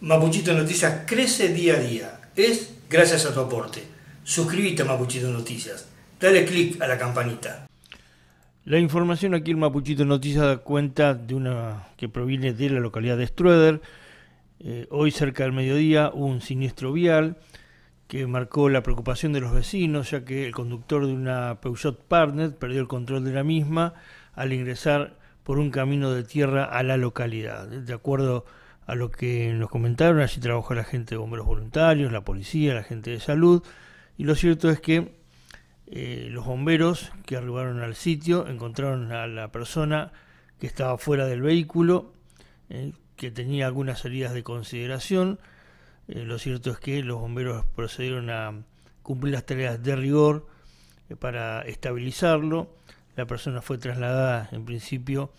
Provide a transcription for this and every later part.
Mapuchito Noticias crece día a día. Es gracias a tu aporte. Suscríbete a Mapuchito Noticias. Dale click a la campanita. La información aquí en Mapuchito Noticias da cuenta de una que proviene de la localidad de Strueder. Eh, hoy cerca del mediodía hubo un siniestro vial que marcó la preocupación de los vecinos, ya que el conductor de una Peugeot Partner perdió el control de la misma al ingresar por un camino de tierra a la localidad. De acuerdo a lo que nos comentaron. Allí trabajó la gente de bomberos voluntarios, la policía, la gente de salud. Y lo cierto es que eh, los bomberos que arribaron al sitio encontraron a la persona que estaba fuera del vehículo, eh, que tenía algunas heridas de consideración. Eh, lo cierto es que los bomberos procedieron a cumplir las tareas de rigor para estabilizarlo. La persona fue trasladada en principio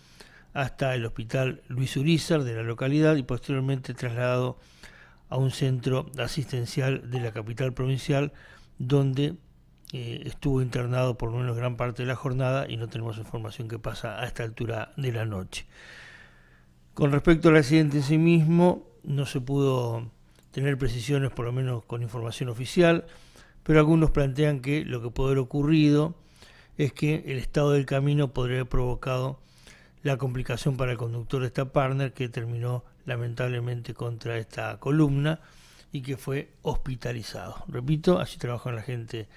hasta el hospital Luis Urizar de la localidad y posteriormente trasladado a un centro asistencial de la capital provincial donde eh, estuvo internado por lo menos gran parte de la jornada y no tenemos información que pasa a esta altura de la noche. Con respecto al accidente en sí mismo, no se pudo tener precisiones, por lo menos con información oficial, pero algunos plantean que lo que puede haber ocurrido es que el estado del camino podría haber provocado la complicación para el conductor de esta partner que terminó lamentablemente contra esta columna y que fue hospitalizado. Repito, allí trabajan la gente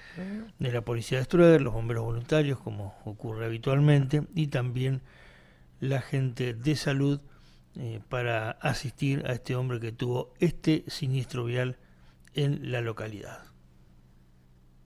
de la policía de los bomberos voluntarios, como ocurre habitualmente, y también la gente de salud eh, para asistir a este hombre que tuvo este siniestro vial en la localidad.